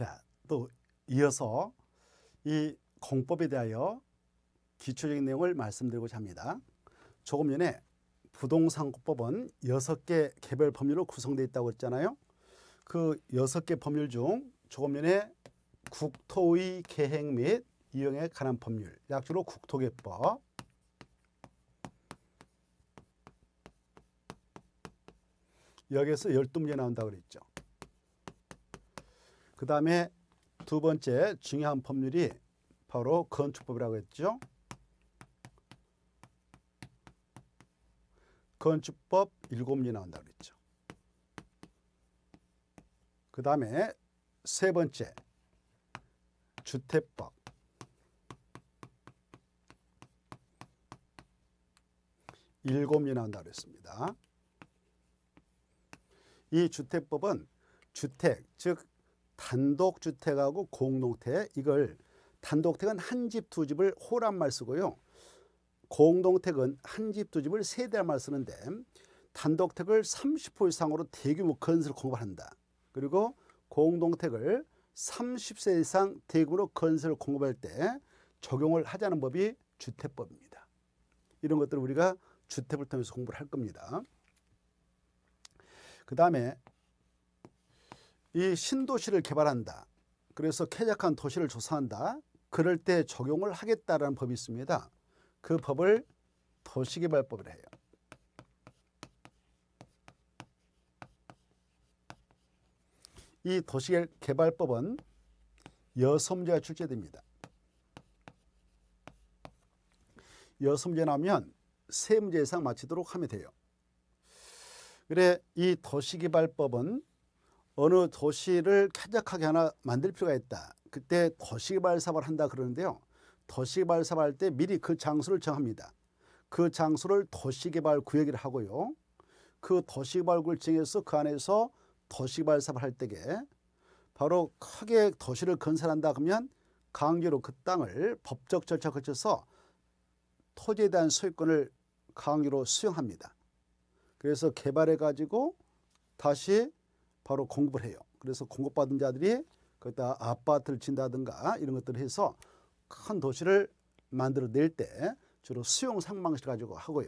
자, 또 이어서 이 공법에 대하여 기초적인 내용을 말씀드리고자 합니다. 조금 전에 부동산법은 여개 개별 법률로 구성되어 있다고 했잖아요. 그여개 법률 중 조금 전에 국토의 계획 및 이용에 관한 법률, 약주로 국토개법, 여기에서 열두 문제 나온다고 그랬죠. 그 다음에 두 번째 중요한 법률이 바로 건축법이라고 했죠. 건축법 7개 나온다고 그죠그 다음에 세 번째 주택법 일개 나온다고 했습니다. 이 주택법은 주택, 즉 단독주택하고 공동택 이걸 단독택은 한 집 두 집을 호란 말 쓰고요. 공동택은 한 집 두 집을 세대란 말 쓰는데 단독택을 30호 이상으로 대규모 건설 공급한다. 그리고 공동택을 30세 이상 대규모로 건설 공급할 때 적용을 하자는 법이 주택법입니다. 이런 것들을 우리가 주택을 통해서 공부를 할 겁니다. 그 다음에 이 신도시를 개발한다. 그래서 쾌적한 도시를 조사한다. 그럴 때 적용을 하겠다라는 법이 있습니다. 그 법을 도시개발법이라 해요. 이 도시개발법은 여섬제가 출제됩니다. 여섬제 나면 세 문제 이상 마치도록 하면 돼요. 그래 이 도시개발법은 어느 도시를 쾌적하게 하나 만들 필요가 있다. 그때 도시개발 사업을 한다 그러는데요. 도시개발 사업할 때 미리 그 장소를 정합니다. 그 장소를 도시개발 구역이라 하고요. 그 도시개발 구역을 정해서 그 안에서 도시개발 사업을 할 때에 바로 크게 도시를 건설한다 그러면 강제로 그 땅을 법적 절차 거쳐서 토지에 대한 소유권을 강제로 수용합니다. 그래서 개발해 가지고 다시 바로 공급을 해요. 그래서 공급받은 자들이 거기다 아파트를 진다든가 이런 것들을 해서 큰 도시를 만들어낼 때 주로 수용 상방식 가지고 하고요.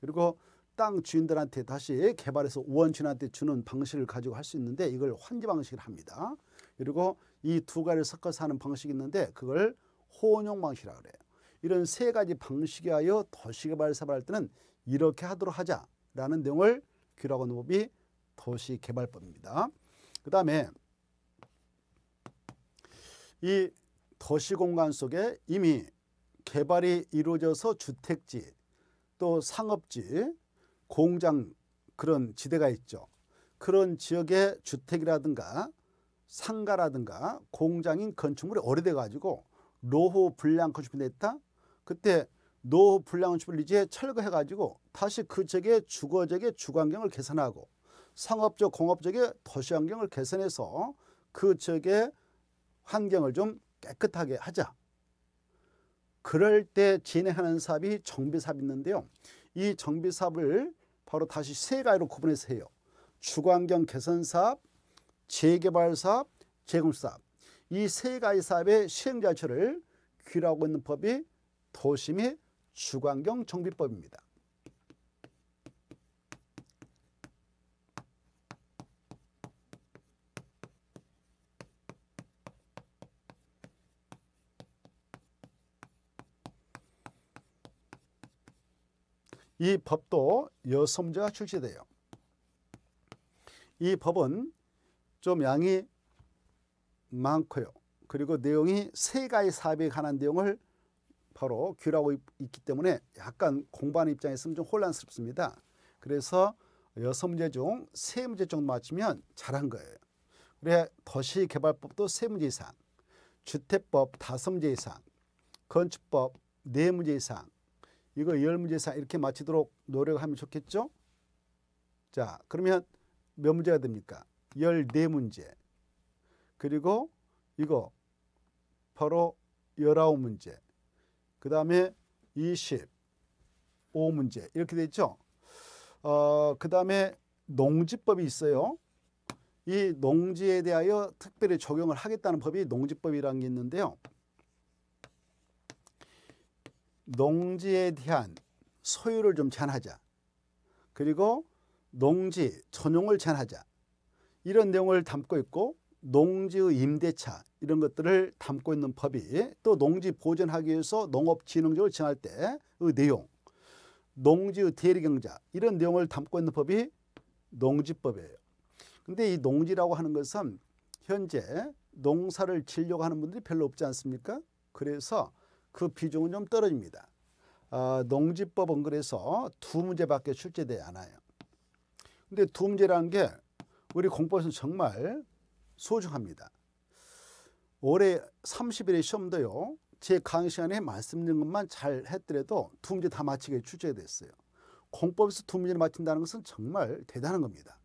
그리고 땅 주인들한테 다시 개발해서 우원주인한테 주는 방식을 가지고 할 수 있는데 이걸 환지 방식을 합니다. 그리고 이 두 가지를 섞어서 하는 방식이 있는데 그걸 호용 방식이라 그래요. 이런 세 가지 방식에 하여 도시개발 사업할 때는 이렇게 하도록 하자라는 내용을 규라고 하는 법이 도시개발법입니다. 그 다음에 이 도시공간 속에 이미 개발이 이루어져서 주택지 또 상업지 공장 그런 지대가 있죠. 그런 지역의 주택이라든가 상가라든가 공장인 건축물이 오래돼 가지고 노후 불량 건축물이 됐다. 그때 노후 불량 건축물 이제 철거해 가지고 다시 그 지역의 주거지역의 주관경을 개선하고 상업적 공업적의 도시 환경을 개선해서 그 지역의 환경을 좀 깨끗하게 하자. 그럴 때 진행하는 사업이 정비사업이 데요이 정비사업을 바로 다시 세 가지로 구분해서 해요. 주거경 개선사업, 재개발사업, 재건사업 이 세 가지 사업의 시행자처를 규율고 있는 법이 도심의 주거경 정비법입니다. 이 법도 여섯문제가 출시돼요. 이 법은 좀 양이 많고요. 그리고 내용이 세 가지 사업에 관한 내용을 바로 규라고 있기 때문에 약간 공부하는 입장에 있으좀 혼란스럽습니다. 그래서 여섯 문제 중 세 문제 정도 맞추면 잘한 거예요. 그래 도시개발법도 세 문제 이상, 주택법 다섯 문제 이상, 건축법 네 문제 이상, 이거 열문제사 이렇게 마치도록 노력하면 좋겠죠? 자, 그러면 몇 문제가 됩니까? 14문제. 그리고 이거 바로 19문제. 그 다음에 25문제. 이렇게 되 있죠? 어, 그 다음에 농지법이 있어요. 이 농지에 대하여 특별히 적용을 하겠다는 법이 농지법이라는 게 있는데요. 농지에 대한 소유를 좀 제한하자. 그리고 농지, 전용을 제한하자. 이런 내용을 담고 있고 농지의 임대차 이런 것들을 담고 있는 법이 또 농지 보존하기 위해서 농업진흥적을 정할 때의 내용 농지의 대리경자 이런 내용을 담고 있는 법이 농지법이에요. 근데 이 농지라고 하는 것은 현재 농사를 지려고 하는 분들이 별로 없지 않습니까? 그래서 그 비중은 좀 떨어집니다. 어, 농지법 언글에서 두 문제밖에 출제되지 않아요. 근데 두 문제라는 게 우리 공법에서 정말 소중합니다. 올해 30일의 시험도요. 제 강의 시간에 말씀드린 것만 잘 했더라도 두 문제 다 마치게 출제가 됐어요. 공법에서 두 문제를 마친다는 것은 정말 대단한 겁니다.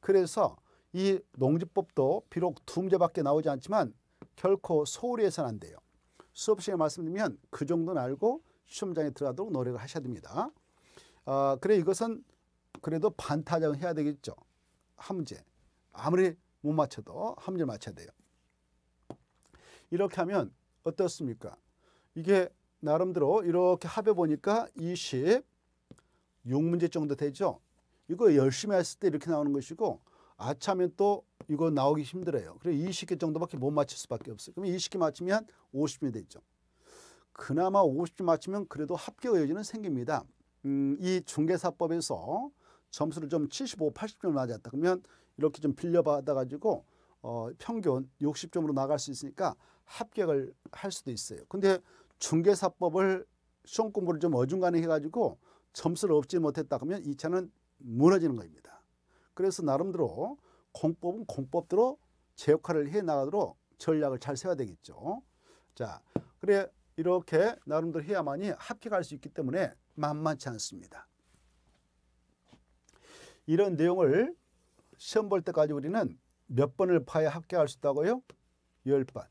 그래서 이 농지법도 비록 두 문제밖에 나오지 않지만 결코 소홀히 해서는 안 돼요. 수업 시간에 말씀드리면 그 정도는 알고 시험장에 들어가도록 노력을 하셔야 됩니다. 아, 그래 이것은 그래도 반타작은 해야 되겠죠. 한 문제. 아무리 못 맞춰도 한 문제 맞춰야 돼요. 이렇게 하면 어떻습니까? 이게 나름대로 이렇게 합해 보니까 26문제 정도 되죠. 이거 열심히 했을 때 이렇게 나오는 것이고 아차면 또 이거 나오기 힘들어요. 그래 20개 정도밖에 못맞출 수밖에 없어요. 그럼 20개 맞추면 50점이 되죠. 그나마 50점 맞추면 그래도 합격 여지는 생깁니다. 음, 이 중개사법에서 점수를 좀 75, 80점을 맞았다 그러면 이렇게 좀 빌려받아 가지고 어, 평균 60점으로 나갈 수 있으니까 합격을 할 수도 있어요. 근데 중개사법을 시험 공부를 좀 어중간히 해가지고 점수를 얻지 못했다 그러면 이차는 무너지는 겁니다. 그래서 나름대로 공법은 공법대로 제 역할을 해나가도록 전략을 잘 세워야 되겠죠. 자, 그래 이렇게 나름대로 해야만이 합격할 수 있기 때문에 만만치 않습니다. 이런 내용을 시험 볼 때까지 우리는 몇 번을 파야 합격할 수 있다고요? 10번.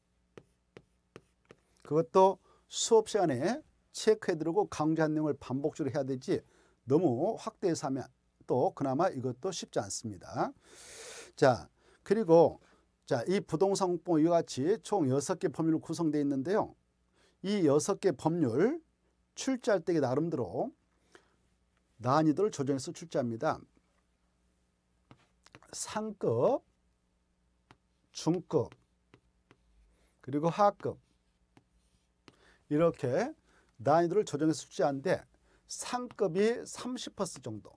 그것도 수업 시간에 체크해두고 강조한 내용을 반복적으로 해야 되지 너무 확대해서 하면 또 그나마 이것도 쉽지 않습니다. 자, 그리고 자, 이 부동산 공법 이와 같이 총6개 법률로 구성되어 있는데요. 이6개 법률 출제할 때 나름대로 난이도를 조정해서 출제합니다. 상급, 중급, 그리고 하급 이렇게 난이도를 조정해서 출제하는데 상급이 30% 정도,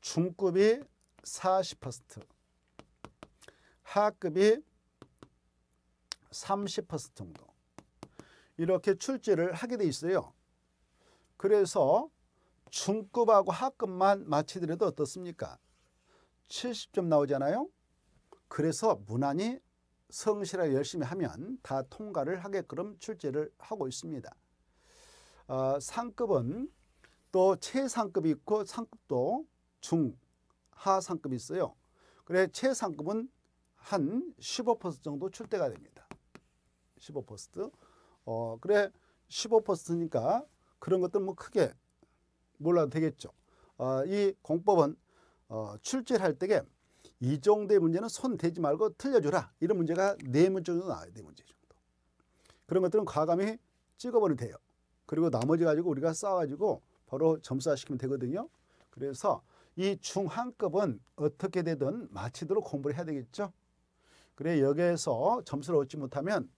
중급이 40%, 하급이 30% 정도 이렇게 출제를 하게 돼 있어요. 그래서 중급하고 하급만 마치더라도 어떻습니까? 70점 나오잖아요. 그래서 무난히 성실하게 열심히 하면 다 통과를 하게끔 출제를 하고 있습니다. 어, 상급은 또 최상급이 있고 상급도 중, 하상급이 있어요. 그래 최상급은 한 15% 정도 출대가 됩니다. 15%. 어, 그래 15%니까 그런 것들 뭐 크게 몰라도 되겠죠. 어, 이 공법은 어, 출제할 때에 이 정도의 문제는 손 대지 말고 틀려주라 이런 문제가 네 문제 정도 나와요. 네 문제 정도. 그런 것들은 과감히 찍어버리면 돼요. 그리고 나머지 가지고 우리가 쌓아가지고 바로 점수화시키면 되거든요. 그래서 이 중한급은 어떻게 되든 마치도록 공부를 해야 되겠죠. 그래 여기에서 점수를 얻지 못하면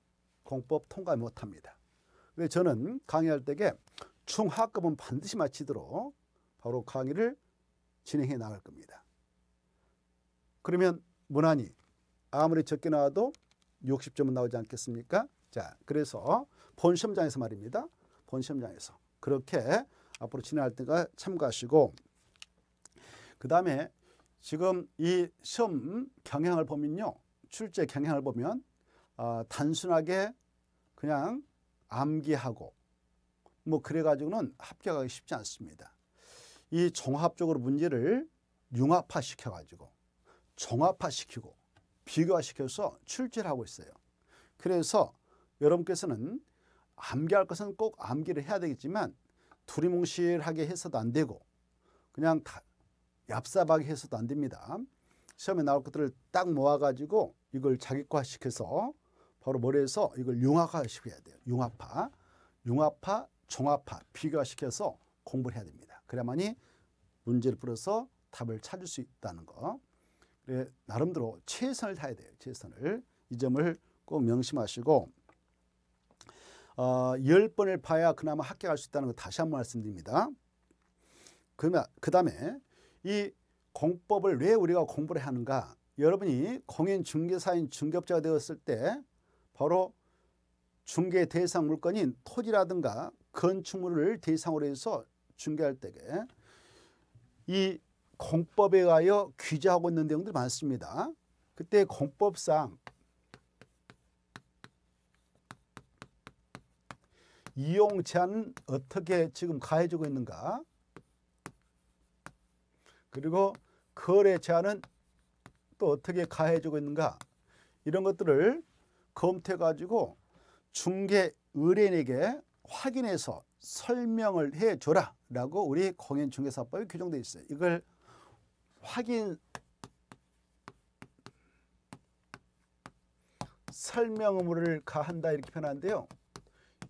공법 통과 못합니다. 그래서 저는 강의할 때에 중하급은 반드시 마치도록 바로 강의를 진행해 나갈 겁니다. 그러면 무난히 아무리 적게 나와도 60점은 나오지 않겠습니까? 자, 그래서 본 시험장에서 말입니다. 본 시험장에서 그렇게 앞으로 진행할 때가 참고하시고 그 다음에 지금 이 시험 경향을 보면요. 출제 경향을 보면 어, 단순하게 그냥 암기하고 뭐 그래가지고는 합격하기 쉽지 않습니다. 이 종합적으로 문제를 융합화 시켜가지고 종합화 시키고 비교화 시켜서 출제를 하고 있어요. 그래서 여러분께서는 암기할 것은 꼭 암기를 해야 되겠지만 두리뭉실하게 해서도 안 되고 그냥 다, 얍삽하게 해서도 안 됩니다. 시험에 나올 것들을 딱 모아가지고 이걸 자기과시켜서 바로 머리에서 이걸 융합화시켜야 돼요. 융합화, 융합화, 종합화, 비교화시켜서 공부를 해야 됩니다. 그래야만이 문제를 풀어서 답을 찾을 수 있다는 거. 그래, 나름대로 최선을 다해야 돼요. 최선을. 이 점을 꼭 명심하시고 어, 10번을 봐야 그나마 합격할 수 있다는 거 다시 한 번 말씀드립니다. 그 다음에 이 공법을 왜 우리가 공부를 하는가? 여러분이 공인 중개사인 중개업자가 되었을 때 바로 중개 대상 물건인 토지라든가 건축물을 대상으로 해서 중개할 때에 이 공법에 의여 규제하고 있는 내용들이 많습니다. 그때 공법상 이용 제한 어떻게 지금 가해지고 있는가? 그리고 거래 제한은 또 어떻게 가해주고 있는가 이런 것들을 검토해 가지고 중개 의뢰인에게 확인해서 설명을 해줘라 라고 우리 공인중개사법에 규정되어 있어요. 이걸 확인 설명 의무를 가한다 이렇게 표현하는데요.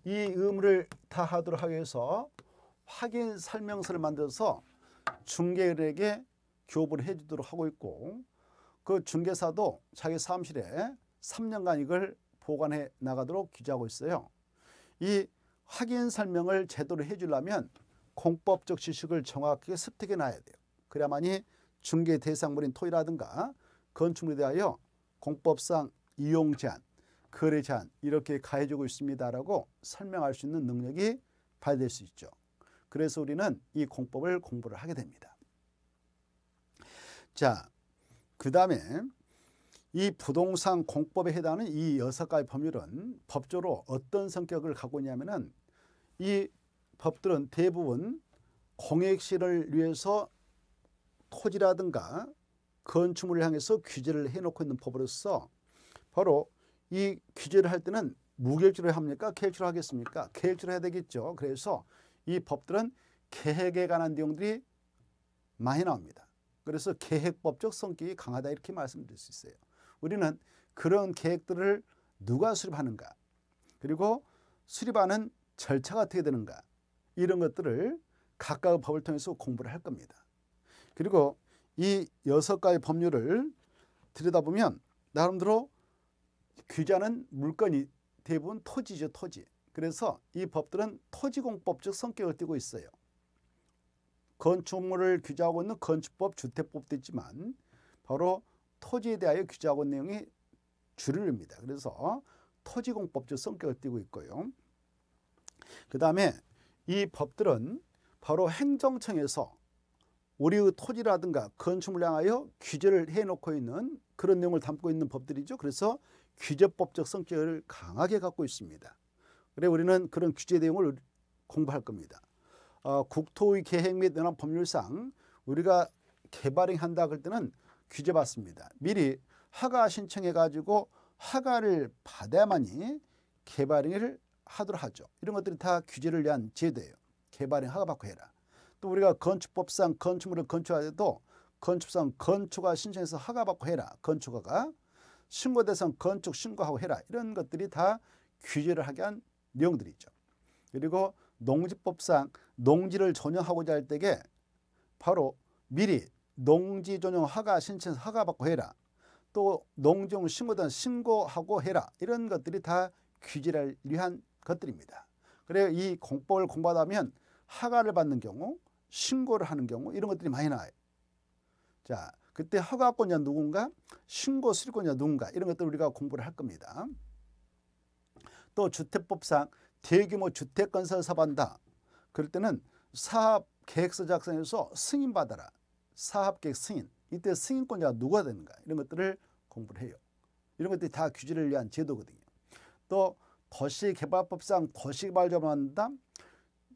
이 의무를 다하도록 하기 위해서 확인 설명서를 만들어서 중개인에게 교부를 해주도록 하고 있고 그 중개사도 자기 사무실에 3년간 이걸 보관해 나가도록 규제하고 있어요. 이 확인 설명을 제대로 해주려면 공법적 지식을 정확하게 습득해 놔야 돼요. 그래야만이 중개 대상물인 토이라든가 건축물에 대하여 공법상 이용 제한, 거래 제한 이렇게 가해지고 있습니다라고 설명할 수 있는 능력이 발휘될 수 있죠. 그래서 우리는 이 공법을 공부를 하게 됩니다. 자, 그 다음에 이 부동산 공법에 해당하는 이 여섯 가지 법률은 법조로 어떤 성격을 갖고 있냐면은 이 법들은 대부분 공익실을 위해서 토지라든가 건축물을 향해서 규제를 해놓고 있는 법으로서 바로 이 규제를 할 때는 무계획로 합니까? 계획로 하겠습니까? 계획로 해야 되겠죠. 그래서 이 법들은 계획에 관한 내용들이 많이 나옵니다. 그래서 계획법적 성격이 강하다 이렇게 말씀드릴 수 있어요. 우리는 그런 계획들을 누가 수립하는가 그리고 수립하는 절차가 어떻게 되는가 이런 것들을 각각의 법을 통해서 공부를 할 겁니다. 그리고 이 여섯 가지 법률을 들여다보면 나름대로 규제하는 물건이 대부분 토지죠 토지. 그래서 이 법들은 토지공법적 성격을 띠고 있어요. 건축물을 규제하고 있는 건축법, 주택법도 있지만 바로 토지에 대하여 규제하고 있는 내용이 줄을 입니다. 그래서 토지공법적 성격을 띠고 있고요. 그 다음에 이 법들은 바로 행정청에서 우리의 토지라든가 건축물 향하여 규제를 해놓고 있는 그런 내용을 담고 있는 법들이죠. 그래서 규제법적 성격을 강하게 갖고 있습니다. 그래 우리는 그런 규제 내용을 공부할 겁니다. 어, 국토의 계획 및 연합 법률상 우리가 개발행 한다 그럴 때는 규제 받습니다. 미리 허가 신청해 가지고 허가를 받아야만이 개발행을 하도록 하죠. 이런 것들이 다 규제를 위한 제도예요. 개발행 허가 받고 해라. 또 우리가 건축법상 건축물을 건축하더라도 건축상 건축가 신청해서 허가 받고 해라. 건축가가 신고대상 건축 신고하고 해라. 이런 것들이 다 규제를 하게 한 내용들이 있죠. 그리고 농지법상 농지를 전용하고자 할 때에 바로 미리 농지 전용 허가 신청 허가 받고 해라. 또 농지용 신고단 신고하고 해라. 이런 것들이 다 규제를 위한 것들입니다. 그래서 이 공법을 공부하다면 허가를 받는 경우, 신고를 하는 경우 이런 것들이 많이 나와요. 자, 그때 허가권자 누군가, 신고 수리권자 누군가 이런 것들 우리가 공부를 할 겁니다. 또 주택법상 대규모 주택 건설 사업한다. 그럴 때는 사업 계획서 작성해서 승인 받아라. 사업 계획 승인. 이때 승인권자가 누가 되는가 이런 것들을 공부를 해요. 이런 것들이 다 규제를 위한 제도거든요. 또 도시개발법상 도시개발자문한다.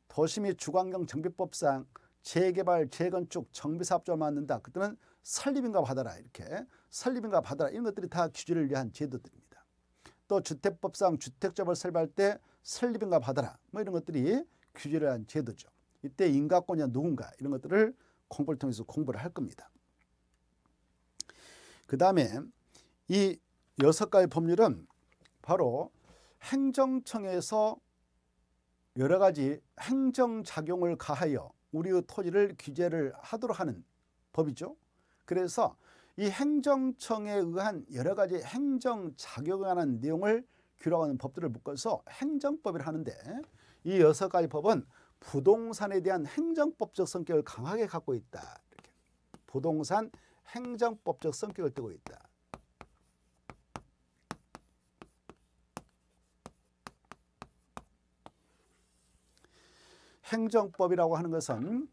도시 및 주관경 정비법상 재개발, 재건축, 정비사업자를 맡는다. 그때는 설립인가 받아라 이렇게 설립인가 받아라 이런 것들이 다 규제를 위한 제도들입니다. 또 주택법상 주택점을 설립할 때 설립인가 받아라 뭐 이런 것들이 규제를 한 제도죠. 이때 인가권이냐 누군가 이런 것들을 공부를 통해서 공부를 할 겁니다. 그 다음에 이 여섯 가지 법률은 바로 행정청에서 여러 가지 행정작용을 가하여 우리의 토지를 규제를 하도록 하는 법이죠. 그래서 이 행정청에 의한 여러 가지 행정 작용에 관한 내용을 규정하는 법들을 묶어서 행정법이라 하는데 이 여섯 가지 법은 부동산에 대한 행정법적 성격을 강하게 갖고 있다. 이렇게. 부동산 행정법적 성격을 띠고 있다. 행정법이라고 하는 것은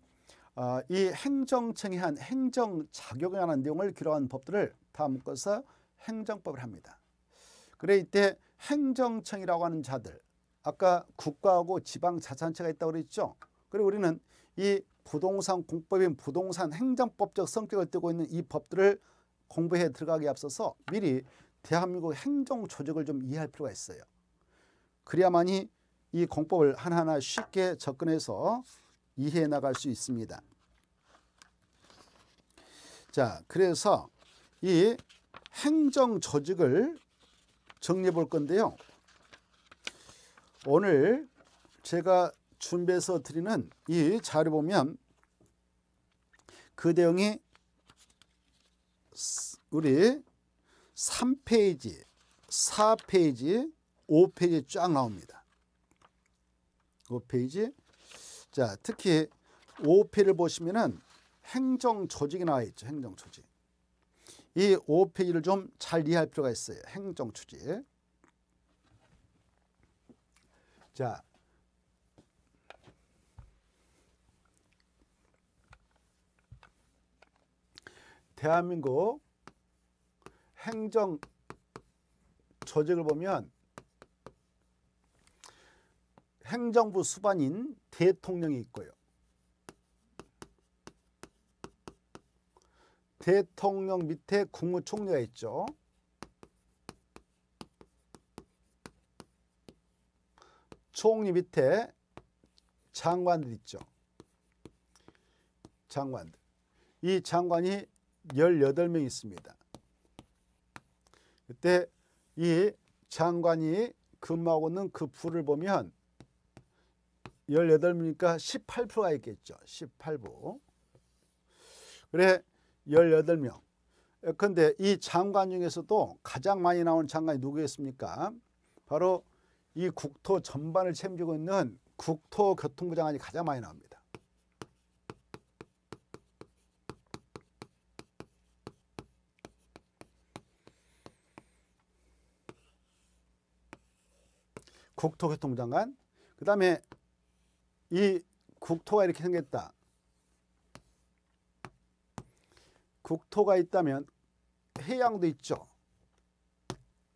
어, 이행정청이한 행정 자격에 관한 내용을 기록한 법들을 다 묶어서 행정법을 합니다. 그래 이때 행정청이라고 하는 자들 아까 국가하고 지방 자산체가 있다고 그랬죠. 그리고 우리는 이 부동산 공법인 부동산 행정법적 성격을 띠고 있는 이 법들을 공부해 들어가기 앞서서 미리 대한민국 행정조직을 좀 이해할 필요가 있어요. 그래야만이 이 공법을 하나하나 쉽게 접근해서 이해해 나갈 수 있습니다. 자, 그래서 이 행정 조직을 정리해 볼 건데요. 오늘 제가 준비해서 드리는 이 자료 보면 그 내용이 우리 3페이지, 4페이지, 5페이지 쫙 나옵니다. 5페이지. 자, 특히 5페이지를 보시면은 행정 조직이 나와 있죠. 행정 조직. 이 5페이지를 좀 잘 이해할 필요가 있어요. 행정 조직. 자. 대한민국 행정 조직을 보면 행정부 수반인 대통령이 있고요. 대통령 밑에 국무총리가 있죠. 총리 밑에 장관들 있죠. 장관들. 이 장관이 18명 있습니다. 그때 이 장관이 근무하고 있는 그 부를 보면 18명이니까 18%가 있겠죠. 1 8 그래 18명. 그런데 이 장관 중에서도 가장 많이 나오 장관이 누구였습니까? 바로 이 국토 전반을 책임지고 있는 국토교통부 장관이 가장 많이 나옵니다. 국토교통부 장관 그 다음에 이 국토가 이렇게 생겼다. 국토가 있다면 해양도 있죠.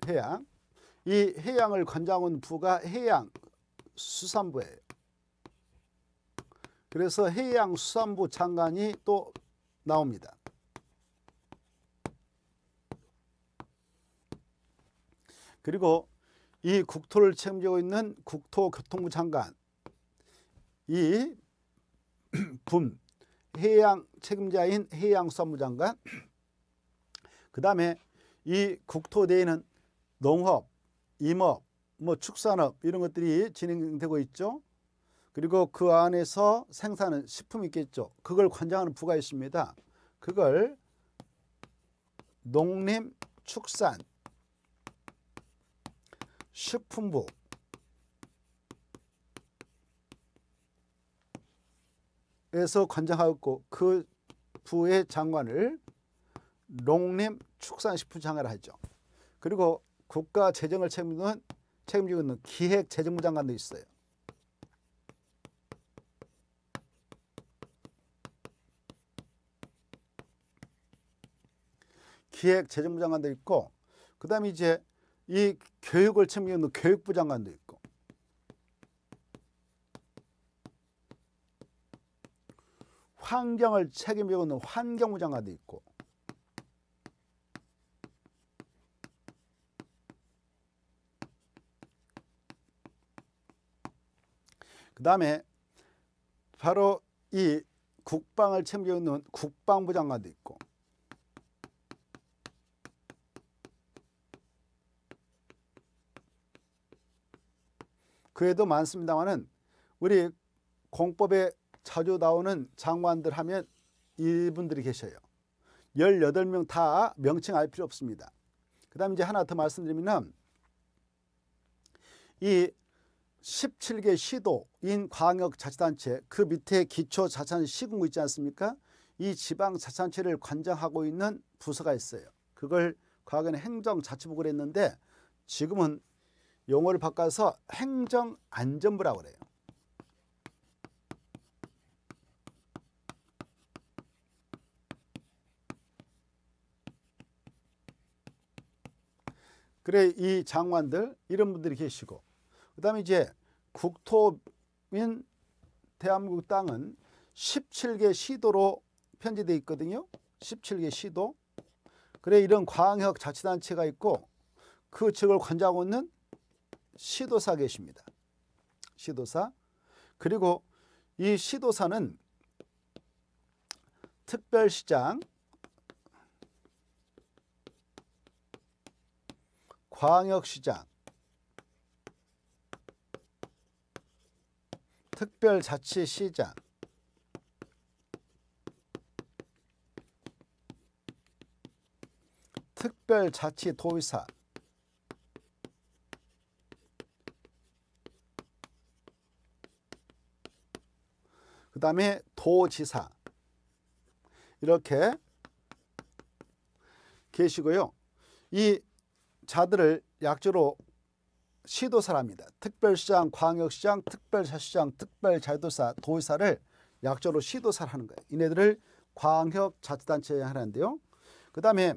해양. 이 해양을 관장한 부가 해양 수산부예요. 그래서 해양 수산부 장관이 또 나옵니다. 그리고 이 국토를 책임지고 있는 국토교통부 장관 이분 해양 책임자인 해양수산부 장관 그 다음에 이 국토대에는 농업, 임업, 뭐 축산업 이런 것들이 진행되고 있죠. 그리고 그 안에서 생산은 식품이 있겠죠. 그걸 관장하는 부가 있습니다. 그걸 농림축산 식품부 에서 관장하였고 그 부의 장관을 농림축산식품장관을 하죠. 그리고 국가 재정을 책임지는 책임지고 있는 기획재정부 장관도 있어요. 기획재정부 장관도 있고 그다음에 이제 이 교육을 책임지는 교육부 장관도 있고 환경을 책임지고 있는 환경부 장관도 있고 그 다음에 바로 이 국방을 책임지고 있는 국방부 장관도 있고 그에도 많습니다만은 우리 공법의 자주 나오는 장관들 하면 이분들이 계셔요. 18명 다 명칭 알 필요 없습니다. 그 다음 이제 하나 더 말씀드리면 이 17개 시도인 광역자치단체 그 밑에 기초자치시군구 있지 않습니까? 이 지방자치단체를 관장하고 있는 부서가 있어요. 그걸 과거에는 행정자치부 그랬는데 지금은 용어를 바꿔서 행정안전부라고 그래요. 그래 이 장관들 이런 분들이 계시고 그다음에 이제 국토민 대한민국 땅은 17개 시도로 편지되어 있거든요. 17개 시도. 그래 이런 광역 자치단체가 있고 그 지역을 관장하고 있는 시도사 계십니다. 시도사. 그리고 이 시도사는 특별시장, 광역시장, 특별자치시장, 특별자치도의사, 그 다음에 도지사 이렇게 계시고요. 이 자들을 약주로 시도사를 니다 특별시장, 광역시장, 특별자시장, 특별자도사, 도의사를 약조로 시도사를 는 거예요. 이네들을 광역자치단체에 하는데요. 그 다음에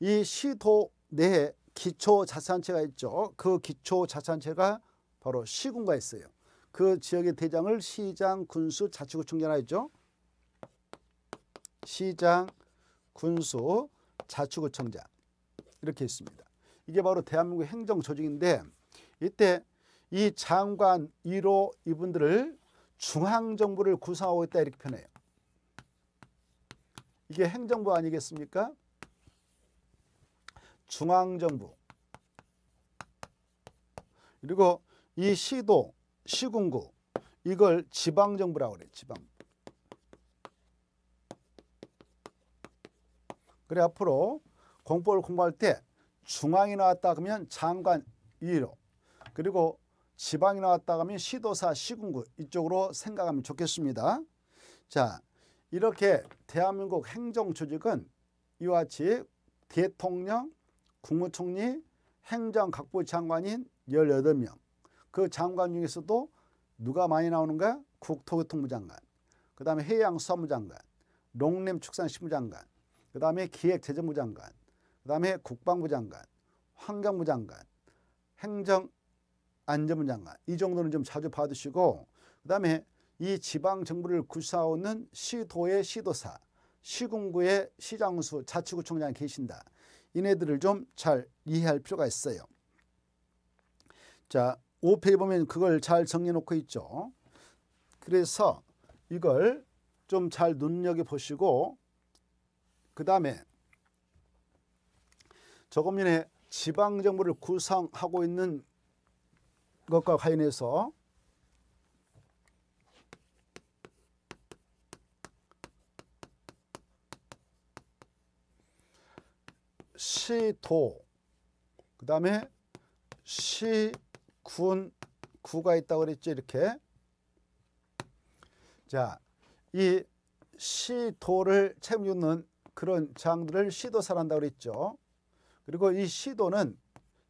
이 시도 내에 기초자치단체가 있죠. 그 기초자치단체가 바로 시군과 있어요. 그 지역의 대장을 시장, 군수, 자치구청장이라 했죠. 시장, 군수, 자치구청장 이렇게 있습니다. 이게 바로 대한민국 행정조직인데 이때 이 장관 1호 이분들을 중앙정부를 구성하고 있다 이렇게 표현해요. 이게 행정부 아니겠습니까? 중앙정부 그리고 이 시도, 시군구 이걸 지방정부라고 그래 요 지방 그래 앞으로 공법을 공부할 때 중앙이 나왔다 그러면 장관 위로 그리고 지방이 나왔다 하면 시도사, 시군구 이쪽으로 생각하면 좋겠습니다. 자, 이렇게 대한민국 행정조직은 이와 같이 대통령, 국무총리, 행정각부 장관인 18명 그 장관 중에서도 누가 많이 나오는가? 국토교통부 장관, 그 다음에 해양수산부 장관, 농림축산식부 장관, 그 다음에 기획재정부 장관, 그 다음에 국방부 장관, 환경부 장관, 행정안전부 장관 이 정도는 좀 자주 봐주시고 그 다음에 이 지방정부를 구사하는 시도의 시도사, 시군구의 시장수, 자치구청장이 계신다. 이네들을 좀 잘 이해할 필요가 있어요. 자, 5페이지 보면 그걸 잘 정리해놓고 있죠. 그래서 이걸 좀 잘 눈여겨보시고 그 다음에 조금전에 지방정부를 구상하고 있는 것과 관련해서 시도 그 다음에 시군 구가 있다고 그랬죠 이렇게 자이 시도를 채우는 그런 장들을 시도사란다고 그랬죠 그리고 이 시도는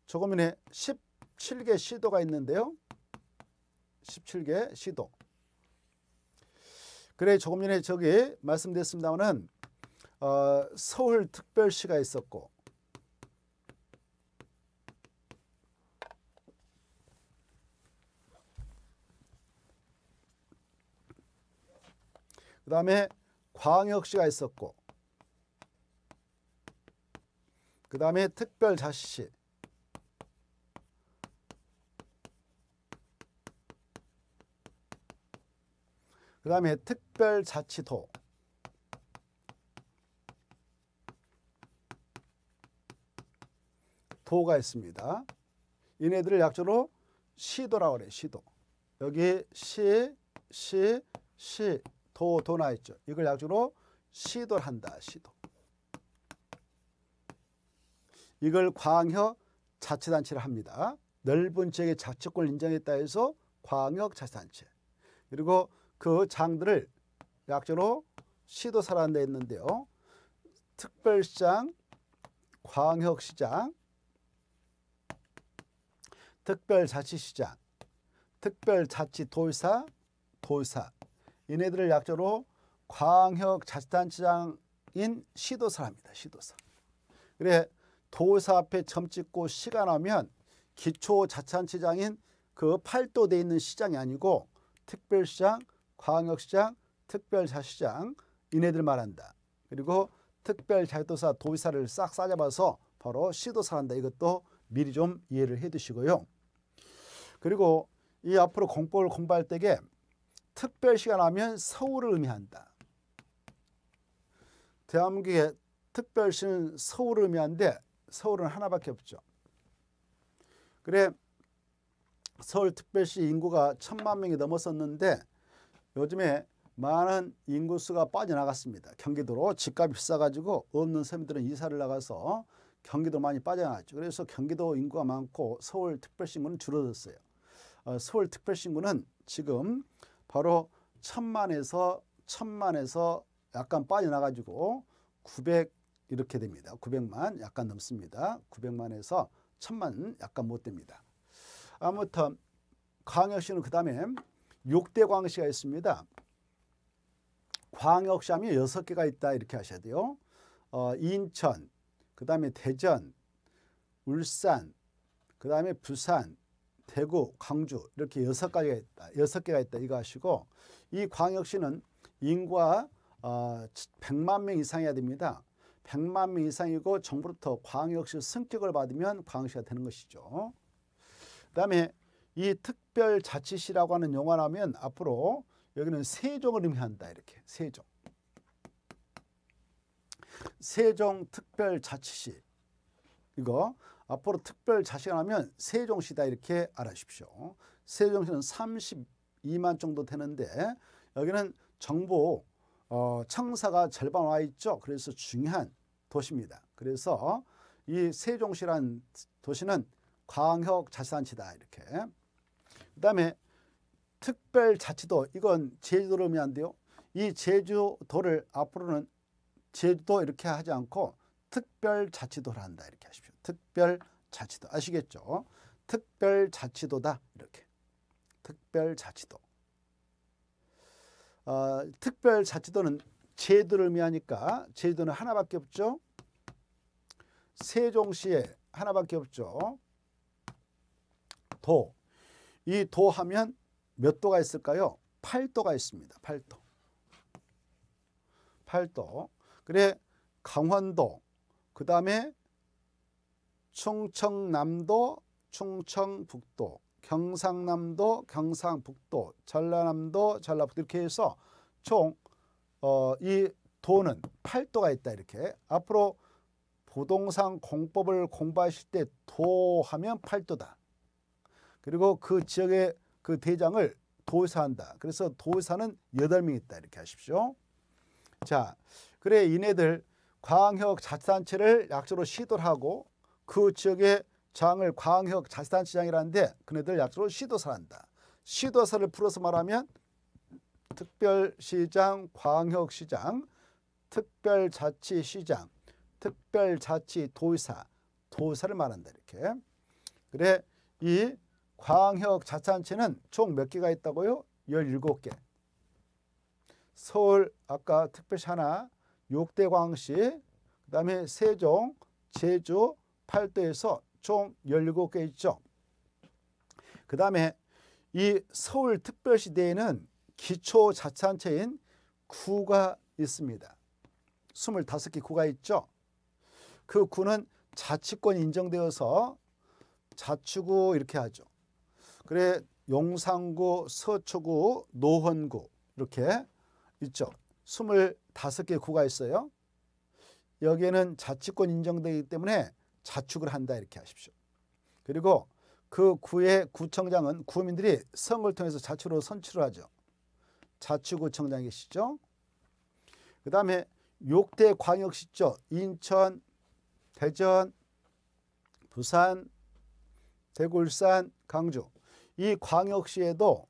조금 전에 17개 시도가 있는데요. 17개 시도. 그래 조금 전에 저기 말씀드렸습니다마는 어, 서울특별시가 있었고 그 다음에 광역시가 있었고 그 다음에 특별 자시 그 다음에 특별자치도 도가 있습니다. 이네들을 약조로 시도라고 그래 시도. 여기 시, 시, 시, 도, 도나 있죠. 이걸 약조로 시도를 한다, 시도. 이걸 광역 자치단체를 합니다. 넓은 지역의 자치권을 인정했다 해서 광역 자치단체. 그리고 그 장들을 약자로 시도사라는 데 있는데요. 특별시장, 광역시장, 특별자치시장, 특별자치도사, 도사 이네들을 약자로 광역자치단체장인 시도사랍니다. 시도사. 그래 도사 앞에 점 찍고 시간하면 기초 자치단체장인 그 팔도돼 있는 시장이 아니고 특별시장, 광역시장, 특별자시장 이네들 말한다. 그리고 특별자치도사 도의사를 싹 싸잡아서 바로 시도사한다. 이것도 미리 좀 이해를 해두시고요. 그리고 이 앞으로 공법을 공부할 때에 특별시가 나면 서울을 의미한다. 대한민국의 특별시는 서울을 의미한데 서울은 하나밖에 없죠. 그래 서울특별시 인구가 천만 명이 넘었었는데 요즘에 많은 인구수가 빠져나갔습니다. 경기도로 집값이 비싸가지고 없는 서민들은 이사를 나가서 경기도 많이 빠져나갔죠. 그래서 경기도 인구가 많고 서울특별시 인구는 줄어들었어요. 어, 서울특별시 인구는 지금 바로 천만에서 천만에서 약간 빠져나가지고 900 이렇게 됩니다. 900만 약간 넘습니다. 900만에서 1000만 약간 못 됩니다. 아무튼 광역시는 그 다음에 6대 광역시가 있습니다. 광역시 하면 6개가 있다 이렇게 하셔야 돼요. 어, 인천, 그 다음에 대전, 울산, 그 다음에 부산, 대구, 광주 이렇게 6가지가 있다. 6개가 있다 이거 하시고 이 광역시는 인구가 어, 100만 명 이상이어야 됩니다. 100만 명 이상이고 정부로부터 광역시 승격을 받으면 광역시가 되는 것이죠. 그다음에 이 특별자치시라고 하는 용어라면 앞으로 여기는 세종을 의미한다 이렇게 세종. 세종특별자치시 이거 앞으로 특별자치가 나면 세종시다 이렇게 알아주십시오. 세종시는 32만 정도 되는데 여기는 정보 어, 청사가 절반 와 있죠. 그래서 중요한 도시입니다. 그래서 이 세종시란 도시는 광역 자치단체다 이렇게. 그다음에 특별자치도 이건 제주도로 하면 안데요이 제주도를 앞으로는 제주도 이렇게 하지 않고 특별자치도를 한다 이렇게 하십시오. 특별자치도 아시겠죠? 특별자치도다 이렇게. 특별자치도. 어, 특별자치도는 제도를 의미하니까 제도는 하나밖에 없죠. 세종시에 하나밖에 없죠. 도. 이 도 하면 몇 도가 있을까요? 8도가 있습니다. 8도. 8도. 그래 강원도, 그 다음에 충청남도, 충청북도, 경상남도, 경상북도, 전라남도, 전라북도 이렇게 해서 총 어, 이 도는 8도가 있다 이렇게 앞으로 부동산 공법을 공부하실 때 도하면 8도다. 그리고 그 지역의 그 대장을 도사한다. 의 그래서 도사는 의 8명 있다 이렇게 하십시오. 자, 그래 이네들 광역 자치단체를 약속으로 시도하고 그 지역의 장을 광역 자치단체장이라는데 그네들 약속으로 시도사란다. 시도사를 풀어서 말하면 특별시장, 광역시장, 특별자치시장, 특별자치도의사, 도의사를 말한다 이렇게. 그래 이 광역자치단체는 총 몇 개가 있다고요? 17개. 서울 아까 특별시 하나, 욕대광시, 그 다음에 세종, 제주, 팔도에서 총 17개 있죠. 그 다음에 이 서울특별시대에는 기초자치체인 구가 있습니다. 25개 구가 있죠. 그 구는 자치권 인정되어서 자치구 이렇게 하죠. 그래 용산구, 서초구, 노원구 이렇게 있죠. 25개 구가 있어요. 여기에는 자치권 인정되기 때문에 자축을 한다 이렇게 하십시오. 그리고 그 구의 구청장은 구민들이 선거 통해서 자치로 선출을 하죠. 자치구청장 계시죠. 그 다음에 욕대 광역시죠. 인천, 대전, 부산, 대구, 울산, 강주 이 광역시에도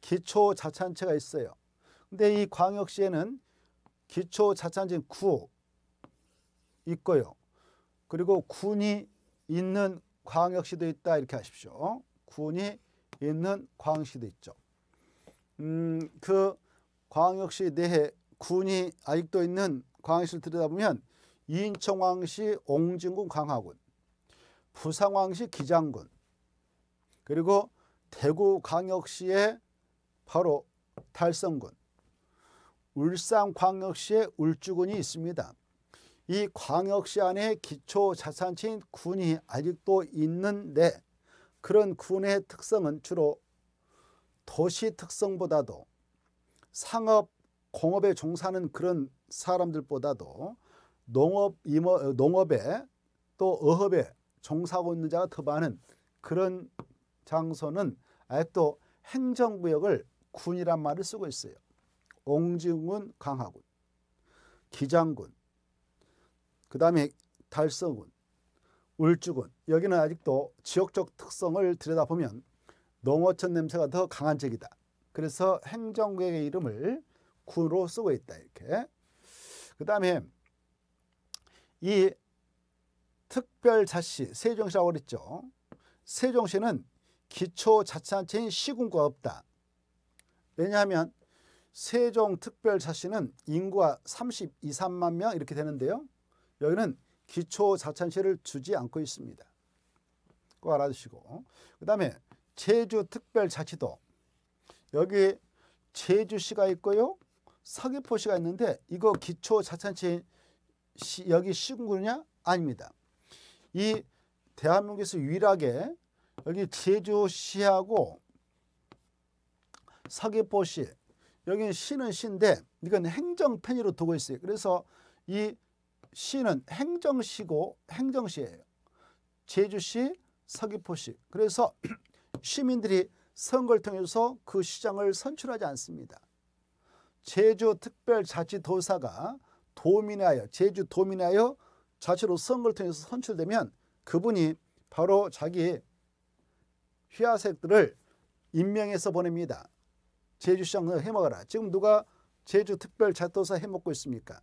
기초자치체가 있어요. 근데 이 광역시에는 기초자치단구 있고요. 그리고 군이 있는 광역시도 있다 이렇게 하십시오. 군이 있는 광역시도 있죠. 음, 그 광역시 내에 군이 아직도 있는 광역시를 들여다보면 인천광시 옹진군 강화군, 부산광시 기장군, 그리고 대구광역시의 바로 달성군, 울산광역시의 울주군이 있습니다. 이 광역시 안에 기초자산치인 군이 아직도 있는데 그런 군의 특성은 주로 도시 특성보다도 상업 공업에 종사하는 그런 사람들보다도 농업, 임업, 어, 농업에 또 어업에 종사하고 있는 자가 더 많은 그런 장소는 아직도 행정구역을 군이란 말을 쓰고 있어요. 옹지군 강화군, 기장군, 그 다음에 달성군 울주군 여기는 아직도 지역적 특성을 들여다보면 농어촌 냄새가 더 강한 지역이다. 그래서 행정구역의 이름을 구로 쓰고 있다 이렇게. 그 다음에 이 특별자치 세종시라고 그랬죠. 세종시는 기초자치단체인 시군과 없다. 왜냐하면 세종특별자치는 인구가 3 2, 3만 명 이렇게 되는데요. 여기는 기초 자찬시를 주지 않고 있습니다. 꼭 알아주시고 그 다음에 제주특별자치도 여기 제주시가 있고요. 서귀포시가 있는데 이거 기초 자찬 시, 여기 시군구냐? 아닙니다. 이 대한민국에서 유일하게 여기 제주시하고 서귀포시 여기는 시는 시인데 이건 행정편의로 두고 있어요. 그래서 이 시는 행정시고 행정시예요. 제주시, 서귀포시. 그래서 시민들이 선거를 통해서 그 시장을 선출하지 않습니다. 제주특별자치도사가 도민하여 제주 도민하여 자체로 선거를 통해서 선출되면 그분이 바로 자기 휘하색들을 임명해서 보냅니다. 제주시장 을 해먹어라. 지금 누가 제주특별자치도사 해먹고 있습니까?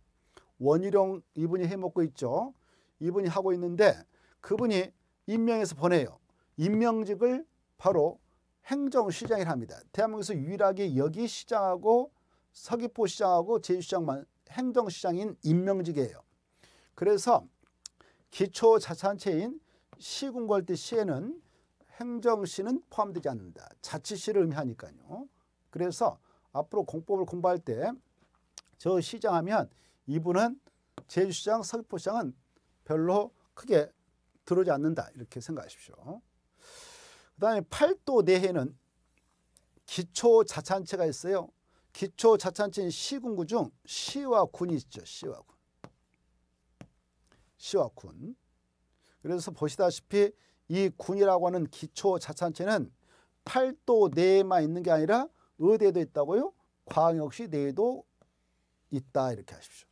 원희룡 이분이 해먹고 있죠. 이분이 하고 있는데 그분이 임명해서 보내요. 임명직을 바로 행정시장이라 합니다. 대한민국에서 유일하게 여기 시장하고 서귀포 시장하고 제주시장만 행정시장인 임명직이에요. 그래서 기초자산체인 시군궐대 시에는 행정시는 포함되지 않는다. 자치시를 의미하니까요. 그래서 앞으로 공법을 공부할 때 저 시장 하면 이분은 제주시장, 서귀포시장은 별로 크게 들어오지 않는다 이렇게 생각하십시오. 그 다음에 8도 내에는 기초자치체가 있어요. 기초자치체인 시군구 중 시와 군이 있죠. 시와 군. 시와 군. 그래서 보시다시피 이 군이라고 하는 기초자치체는 8도 내에만 있는 게 아니라 의대도 있다고요. 광역시 내에도 있다 이렇게 하십시오.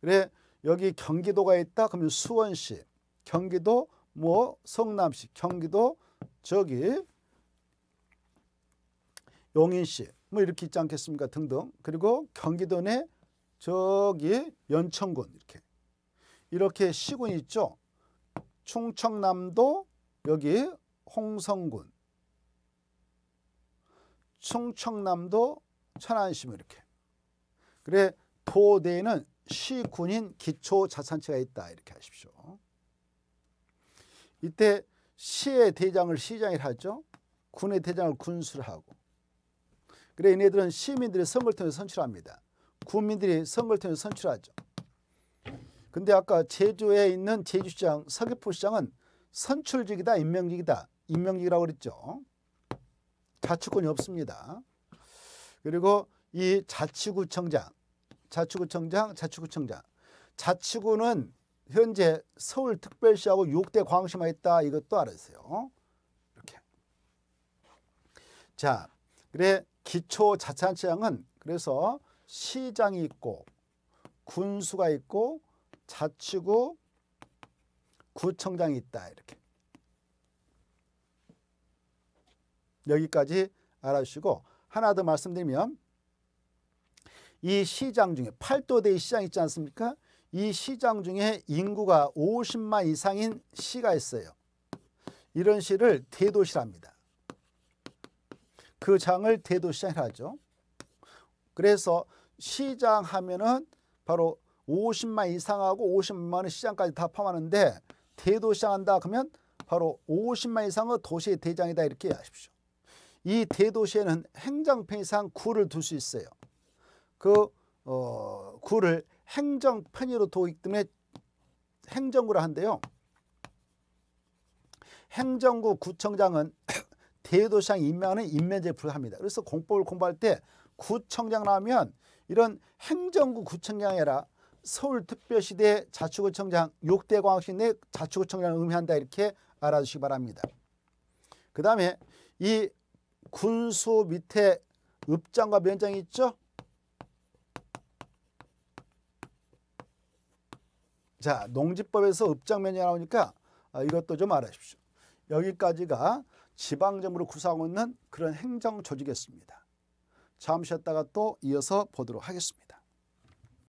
그래 여기 경기도가 있다 그러면 수원시 경기도 뭐 성남시 경기도 저기 용인시 뭐 이렇게 있지 않겠습니까 등등 그리고 경기도 내 저기 연천군 이렇게 이렇게 시군 있죠 충청남도 여기 홍성군 충청남도 천안시 뭐 이렇게 그래 도대는 시군인 기초자산체가 있다 이렇게 하십시오. 이때 시의 대장을 시장이 하죠. 군의 대장을 군수하고 그래 얘네들은 시민들이 선거를 통해서 선출합니다. 국민들이 선거를 통해서 선출하죠. 근데 아까 제주에 있는 제주시장, 서귀포시장은 선출직이다, 임명직이다. 임명직이라고 그랬죠. 자치권이 없습니다. 그리고 이 자치구청장, 자치구청장, 자치구청장. 자치구는 현재 서울특별시하고 6대 광역시만 있다. 이것도 알아주세요. 이렇게. 자, 그래 기초자치단체장은 그래서 시장이 있고 군수가 있고 자치구 구청장이 있다. 이렇게. 여기까지 알아주시고 하나 더 말씀드리면 이 시장 중에 팔도대의 시장 있지 않습니까? 이 시장 중에 인구가 50만 이상인 시가 있어요. 이런 시를 대도시랍니다. 그 장을 대도시장이라죠. 그래서 시장 하면은 바로 50만 이상하고 50만원 시장까지 다 포함하는데 대도시장 한다 그러면 바로 50만 이상의 도시의 대장이다 이렇게 하십시오. 이 대도시에는 행정편 이상 구를 둘 수 있어요. 그 어, 구를 행정 편의로 도입기 때문에 행정구라 한대요 행정구 구청장은 대도시장 임명하는 임면제불합니다 그래서 공법을 공부할 때 구청장 나오면 이런 행정구 구청장이 라 서울특별시대 자치구청장, 욕대광역시 내 자치구청장을 의미한다 이렇게 알아주시기 바랍니다. 그 다음에 이 군수 밑에 읍장과 면장이 있죠? 자, 농지법에서 읍장면이 나오니까 아, 이것도 좀 알아십시오. 여기까지가 지방정부를 구성하고 있는 그런 행정조직이었습니다. 잠시 쉬었다가 또 이어서 보도록 하겠습니다.